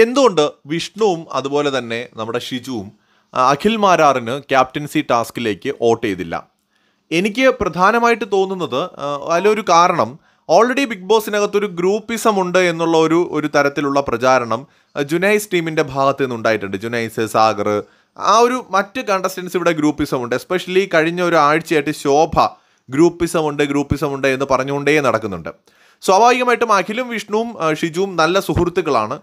എന്തുകൊണ്ട് വിഷ്ണുവും അതുപോലെ തന്നെ നമ്മുടെ ഷിജുവും അഖിൽ മാരാറിന് ക്യാപ്റ്റൻസി ടാസ്കിലേക്ക് വോട്ട് ചെയ്തില്ല എനിക്ക് പ്രധാനമായിട്ട് തോന്നുന്നത് അതിലൊരു കാരണം ഓൾറെഡി ബിഗ് ബോസിനകത്തൊരു ഗ്രൂപ്പിസം ഉണ്ട് എന്നുള്ള ഒരു ഒരു തരത്തിലുള്ള പ്രചാരണം ജുനൈസ് ടീമിൻ്റെ ഭാഗത്ത് ഉണ്ടായിട്ടുണ്ട് ജുനൈസ് സാഗർ ആ ഒരു മറ്റ് കണ്ടസ്റ്റൻസ് ഇവിടെ ഗ്രൂപ്പിസം ഉണ്ട് എസ്പെഷ്യലി കഴിഞ്ഞ ഒരു ആഴ്ചയായിട്ട് ശോഭ ഗ്രൂപ്പിസം ഉണ്ട് ഗ്രൂപ്പിസം ഉണ്ട് എന്ന് പറഞ്ഞുകൊണ്ടേ നടക്കുന്നുണ്ട് സ്വാഭാവികമായിട്ടും അഖിലും വിഷ്ണുവും ഷിജുവും നല്ല സുഹൃത്തുക്കളാണ്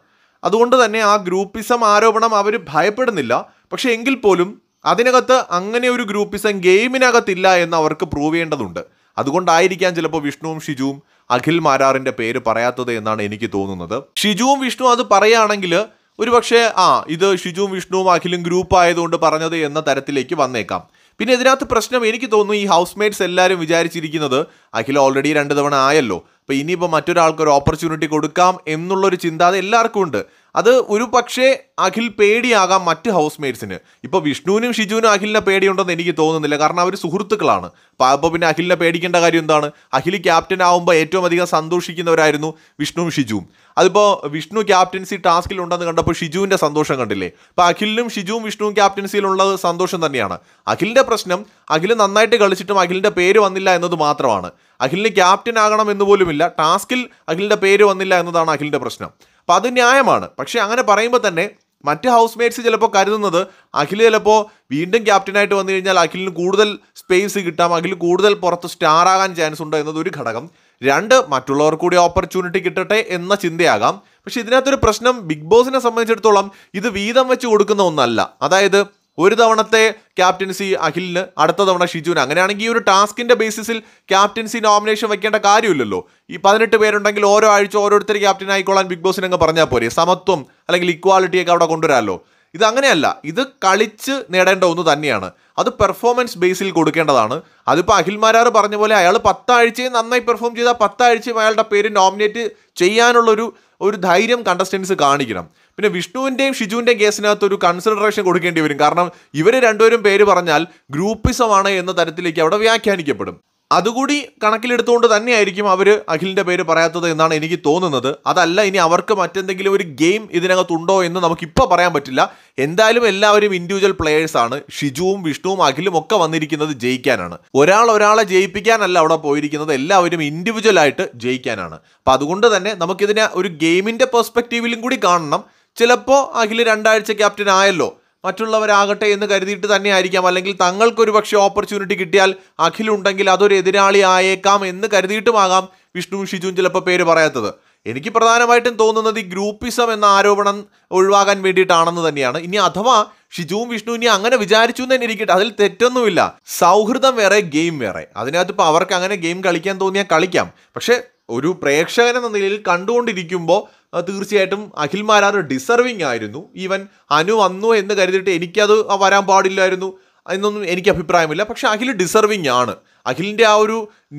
അതുകൊണ്ട് തന്നെ ആ ഗ്രൂപ്പിസം ആരോപണം അവർ ഭയപ്പെടുന്നില്ല പക്ഷേ എങ്കിൽ പോലും അതിനകത്ത് അങ്ങനെ ഒരു ഗ്രൂപ്പിസം ഗെയിമിനകത്തില്ല എന്ന് അവർക്ക് പ്രൂവ് ചെയ്യേണ്ടതുണ്ട് അതുകൊണ്ടായിരിക്കാം ചിലപ്പോൾ വിഷ്ണുവും ഷിജുവും അഖിൽ മാരാറിൻ്റെ പേര് പറയാത്തത് എന്നാണ് എനിക്ക് തോന്നുന്നത് ഷിജുവും വിഷ്ണുവും അത് പറയുകയാണെങ്കിൽ ഒരു പക്ഷേ ആ ഇത് ഷിജുവും വിഷ്ണുവും അഖിലും ഗ്രൂപ്പ് ആയതുകൊണ്ട് പറഞ്ഞത് എന്ന തരത്തിലേക്ക് വന്നേക്കാം പിന്നെ ഇതിനകത്ത് പ്രശ്നം എനിക്ക് തോന്നുന്നു ഈ ഹൗസ് മേറ്റ്സ് എല്ലാവരും വിചാരിച്ചിരിക്കുന്നത് അഖിൽ ഓൾറെഡി രണ്ട് തവണ ആയല്ലോ അപ്പോൾ ഇനിയിപ്പോൾ മറ്റൊരാൾക്ക് ഒരു ഓപ്പർച്യൂണിറ്റി കൊടുക്കാം എന്നുള്ളൊരു ചിന്ത എല്ലാവർക്കും ഉണ്ട് അത് ഒരു പക്ഷേ അഖിൽ പേടിയാകാം മറ്റ് ഹൗസ് മേറ്റ്സിന് ഇപ്പോൾ വിഷ്ണുവിനും ഷിജുവിനും അഖിലിനെ പേടിയുണ്ടെന്ന് എനിക്ക് തോന്നുന്നില്ല കാരണം അവർ സുഹൃത്തുക്കളാണ് അപ്പോൾ പിന്നെ അഖിലിനെ പേടിക്കേണ്ട കാര്യം എന്താണ് അഖിൽ ക്യാപ്റ്റൻ ആവുമ്പോൾ ഏറ്റവും അധികം സന്തോഷിക്കുന്നവരായിരുന്നു വിഷ്ണുവും ഷിജുവും അതിപ്പോൾ വിഷ്ണു ക്യാപ്റ്റൻസി ഉണ്ടെന്ന് കണ്ടപ്പോൾ ഷിജുവിൻ്റെ സന്തോഷം കണ്ടില്ലേ അപ്പോൾ അഖിലിനും ഷിജുവും വിഷ്ണുവും ക്യാപ്റ്റൻസിയിലുള്ളത് സന്തോഷം തന്നെയാണ് അഖിലിൻ്റെ പ്രശ്നം അഖിൽ നന്നായിട്ട് കളിച്ചിട്ടും അഖിലിൻ്റെ പേര് വന്നില്ല എന്നത് മാത്രമാണ് അഖിലിന് ക്യാപ്റ്റൻ ആകണം എന്ന് പോലുമില്ല ടാസ്കിൽ അഖിലിൻ്റെ പേര് വന്നില്ല എന്നതാണ് അഖിലിൻ്റെ പ്രശ്നം അപ്പം അത് ന്യായമാണ് പക്ഷേ അങ്ങനെ പറയുമ്പോൾ തന്നെ മറ്റ് ഹൗസ് മേറ്റ്സ് ചിലപ്പോൾ കരുതുന്നത് അഖിൽ ചിലപ്പോൾ വീണ്ടും ക്യാപ്റ്റനായിട്ട് വന്നു കഴിഞ്ഞാൽ അഖിലിന് കൂടുതൽ സ്പേസ് കിട്ടാം അഖിൽ കൂടുതൽ പുറത്ത് സ്റ്റാർ ആകാൻ ചാൻസ് ഉണ്ട് എന്നത് ഒരു ഘടകം രണ്ട് മറ്റുള്ളവർ കൂടി ഓപ്പർച്യൂണിറ്റി കിട്ടട്ടെ എന്ന ചിന്തയാകാം പക്ഷേ ഇതിനകത്തൊരു പ്രശ്നം ബിഗ് ബോസിനെ സംബന്ധിച്ചിടത്തോളം ഇത് വീതം വെച്ച് കൊടുക്കുന്ന ഒന്നല്ല അതായത് ഒരു തവണത്തെ ക്യാപ്റ്റൻസി അഖിലിന് അടുത്ത തവണ ഷിജുവിന് അങ്ങനെയാണെങ്കിൽ ഈ ഒരു ടാസ്കിൻ്റെ ബേസിസിൽ ക്യാപ്റ്റൻസി നോമിനേഷൻ വെക്കേണ്ട കാര്യമില്ലല്ലോ ഈ പതിനെട്ട് പേരുണ്ടെങ്കിൽ ഓരോ ആഴ്ച ഓരോരുത്തർ ക്യാപ്റ്റൻ ആയിക്കോളാൻ ബിഗ് ബോസിനെ പറഞ്ഞാൽ പോരെ സമത്വം അല്ലെങ്കിൽ ഇക്വാലിറ്റിയൊക്കെ അവിടെ കൊണ്ടുവരാമല്ലോ ഇത് അങ്ങനെയല്ല ഇത് കളിച്ച് നേടേണ്ട ഒന്ന് തന്നെയാണ് അത് പെർഫോമൻസ് ബേസിൽ കൊടുക്കേണ്ടതാണ് അതിപ്പോൾ അഖിൽ മാരാർ പറഞ്ഞ പോലെ അയാൾ പത്താഴ്ചയും നന്നായി പെർഫോം ചെയ്താൽ പത്താഴ്ചയും അയാളുടെ പേര് നോമിനേറ്റ് ചെയ്യാനുള്ളൊരു ഒരു ധൈര്യം കണ്ടസ്റ്റൻസ് കാണിക്കണം പിന്നെ വിഷ്ണുവിൻ്റെയും ഷിജുവിൻ്റെയും കേസിനകത്ത് ഒരു കൺസിഡറേഷൻ കൊടുക്കേണ്ടി വരും കാരണം ഇവർ രണ്ടുപേരും പേര് പറഞ്ഞാൽ ഗ്രൂപ്പിസമാണ് എന്ന തരത്തിലേക്ക് അവിടെ വ്യാഖ്യാനിക്കപ്പെടും അതുകൂടി കണക്കിലെടുത്തുകൊണ്ട് തന്നെയായിരിക്കും അവർ അഖിലിൻ്റെ പേര് പറയാത്തത് എന്നാണ് എനിക്ക് തോന്നുന്നത് അതല്ല ഇനി അവർക്ക് മറ്റെന്തെങ്കിലും ഒരു ഗെയിം ഇതിനകത്തുണ്ടോ എന്ന് നമുക്കിപ്പോൾ പറയാൻ പറ്റില്ല എന്തായാലും എല്ലാവരും ഇൻഡിവിജ്വൽ പ്ലെയേഴ്സാണ് ഷിജുവും വിഷ്ണുവും അഖിലും ഒക്കെ വന്നിരിക്കുന്നത് ജയിക്കാനാണ് ഒരാൾ ഒരാളെ ജയിപ്പിക്കാനല്ല അവിടെ പോയിരിക്കുന്നത് എല്ലാവരും ഇൻഡിവിജ്വലായിട്ട് ജയിക്കാനാണ് അപ്പം അതുകൊണ്ട് തന്നെ നമുക്കിതിനെ ഒരു ഗെയിമിൻ്റെ പെർസ്പെക്റ്റീവിലും കൂടി കാണണം ചിലപ്പോൾ അഖിൽ രണ്ടാഴ്ച ക്യാപ്റ്റൻ ആയല്ലോ മറ്റുള്ളവരാകട്ടെ എന്ന് കരുതിയിട്ട് ആയിരിക്കാം അല്ലെങ്കിൽ തങ്ങൾക്കൊരു പക്ഷേ ഓപ്പർച്യൂണിറ്റി കിട്ടിയാൽ അഖിൽ ഉണ്ടെങ്കിൽ അതൊരു എതിരാളി ആയേക്കാം എന്ന് കരുതിയിട്ടുമാകാം വിഷ്ണു ഷിജുവും ചിലപ്പോൾ പേര് പറയാത്തത് എനിക്ക് പ്രധാനമായിട്ടും തോന്നുന്നത് ഈ ഗ്രൂപ്പിസം എന്ന ആരോപണം ഒഴിവാക്കാൻ വേണ്ടിയിട്ടാണെന്ന് തന്നെയാണ് ഇനി അഥവാ ഷിജുവും വിഷ്ണു ഇനി അങ്ങനെ വിചാരിച്ചു എന്ന് തന്നെ ഇരിക്കട്ടെ അതിൽ തെറ്റൊന്നുമില്ല സൗഹൃദം വേറെ ഗെയിം വേറെ അതിനകത്ത് ഇപ്പോൾ അവർക്ക് അങ്ങനെ ഗെയിം കളിക്കാൻ തോന്നിയാൽ കളിക്കാം പക്ഷേ ഒരു പ്രേക്ഷകൻ എന്ന നിലയിൽ കണ്ടുകൊണ്ടിരിക്കുമ്പോൾ തീർച്ചയായിട്ടും അഖിൽ മാരാർ ഡിസർവിങ് ആയിരുന്നു ഈവൻ അനു വന്നു എന്ന് കരുതിയിട്ട് എനിക്കത് വരാൻ പാടില്ലായിരുന്നു എന്നൊന്നും എനിക്ക് അഭിപ്രായമില്ല പക്ഷെ അഖിൽ ഡിസർവിങ് ആണ് അഖിലിൻ്റെ ആ ഒരു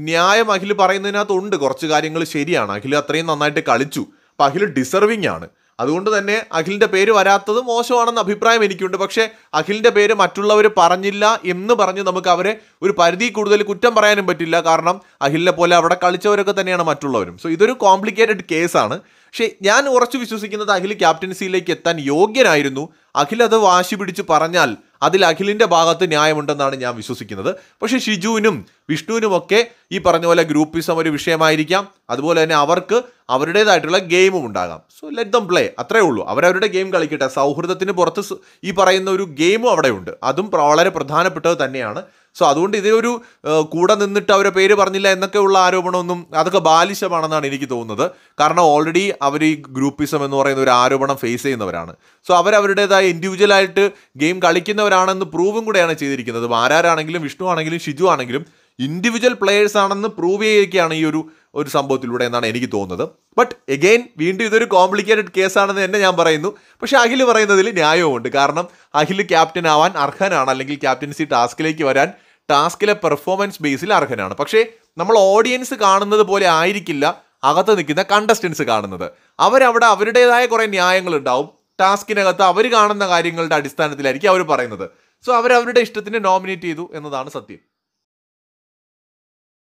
ന്യായം അഖിൽ പറയുന്നതിനകത്തുണ്ട് കുറച്ച് കാര്യങ്ങൾ ശരിയാണ് അഖിൽ അത്രയും നന്നായിട്ട് കളിച്ചു അപ്പം അഖിൽ ഡിസർവിങ് ആണ് അതുകൊണ്ട് തന്നെ അഖിലിൻ്റെ പേര് വരാത്തത് മോശമാണെന്ന അഭിപ്രായം എനിക്കുണ്ട് പക്ഷേ അഖിലിൻ്റെ പേര് മറ്റുള്ളവർ പറഞ്ഞില്ല എന്ന് പറഞ്ഞ് നമുക്ക് അവരെ ഒരു പരിധി കൂടുതൽ കുറ്റം പറയാനും പറ്റില്ല കാരണം അഖിലിനെ പോലെ അവിടെ കളിച്ചവരൊക്കെ തന്നെയാണ് മറ്റുള്ളവരും സോ ഇതൊരു കോംപ്ലിക്കേറ്റഡ് കേസാണ് പക്ഷേ ഞാൻ ഉറച്ചു വിശ്വസിക്കുന്നത് അഖിൽ ക്യാപ്റ്റൻസിയിലേക്ക് എത്താൻ യോഗ്യനായിരുന്നു അഖിൽ അത് വാശി പിടിച്ച് പറഞ്ഞാൽ അതിൽ അഖിലിൻ്റെ ഭാഗത്ത് ന്യായമുണ്ടെന്നാണ് ഞാൻ വിശ്വസിക്കുന്നത് പക്ഷേ ഷിജുവിനും വിഷ്ണുവിനുമൊക്കെ ഈ പറഞ്ഞ പോലെ ഗ്രൂപ്പിസം ഒരു വിഷയമായിരിക്കാം അതുപോലെ തന്നെ അവർക്ക് അവരുടേതായിട്ടുള്ള ഗെയിമും ഉണ്ടാകാം സോ ലെറ്റ് ദം പ്ലേ അത്രേ ഉള്ളൂ അവരവരുടെ ഗെയിം കളിക്കട്ടെ സൗഹൃദത്തിന് പുറത്ത് ഈ പറയുന്ന ഒരു ഗെയിമും അവിടെയുണ്ട് അതും വളരെ പ്രധാനപ്പെട്ടത് തന്നെയാണ് സോ അതുകൊണ്ട് ഇതേ ഒരു കൂടെ നിന്നിട്ട് അവരെ പേര് പറഞ്ഞില്ല എന്നൊക്കെയുള്ള ആരോപണമൊന്നും അതൊക്കെ ബാലിശമാണെന്നാണ് എനിക്ക് തോന്നുന്നത് കാരണം ഓൾറെഡി അവർ ഈ ഗ്രൂപ്പിസം എന്ന് പറയുന്ന ഒരു ആരോപണം ഫേസ് ചെയ്യുന്നവരാണ് സോ അവരവരുടേതായ ഇൻഡിവിജ്വലായിട്ട് ഗെയിം കളിക്കുന്നവരാണെന്ന് പ്രൂവും കൂടെയാണ് ചെയ്തിരിക്കുന്നത് ആരാരാണെങ്കിലും വിഷ്ണു ആണെങ്കിലും ഷിജു ആണെങ്കിലും ഇൻഡിവിജ്വൽ പ്ലെയേഴ്സ് ആണെന്ന് പ്രൂവ് ചെയ്യുകയാണ് ഈ ഒരു ഒരു സംഭവത്തിലൂടെ എന്നാണ് എനിക്ക് തോന്നുന്നത് ബട്ട് എഗെയിൻ വീണ്ടും ഇതൊരു കോംപ്ലിക്കേറ്റഡ് കേസാണെന്ന് തന്നെ ഞാൻ പറയുന്നു പക്ഷെ അഖിൽ പറയുന്നതിൽ ന്യായവുമുണ്ട് കാരണം അഖിൽ ക്യാപ്റ്റൻ ആവാൻ അർഹനാണ് അല്ലെങ്കിൽ ക്യാപ്റ്റൻസി ടാസ്കിലേക്ക് വരാൻ ടാസ്കിലെ പെർഫോമൻസ് ബേസിൽ അർഹനാണ് പക്ഷേ നമ്മൾ ഓഡിയൻസ് കാണുന്നത് പോലെ ആയിരിക്കില്ല അകത്ത് നിൽക്കുന്ന കണ്ടസ്റ്റൻസ് കാണുന്നത് അവരവിടെ അവരുടേതായ കുറേ ന്യായങ്ങളുണ്ടാവും ടാസ്കിനകത്ത് അവർ കാണുന്ന കാര്യങ്ങളുടെ അടിസ്ഥാനത്തിലായിരിക്കും അവർ പറയുന്നത് സോ അവരവരുടെ ഇഷ്ടത്തിന് നോമിനേറ്റ് ചെയ്തു എന്നതാണ് സത്യം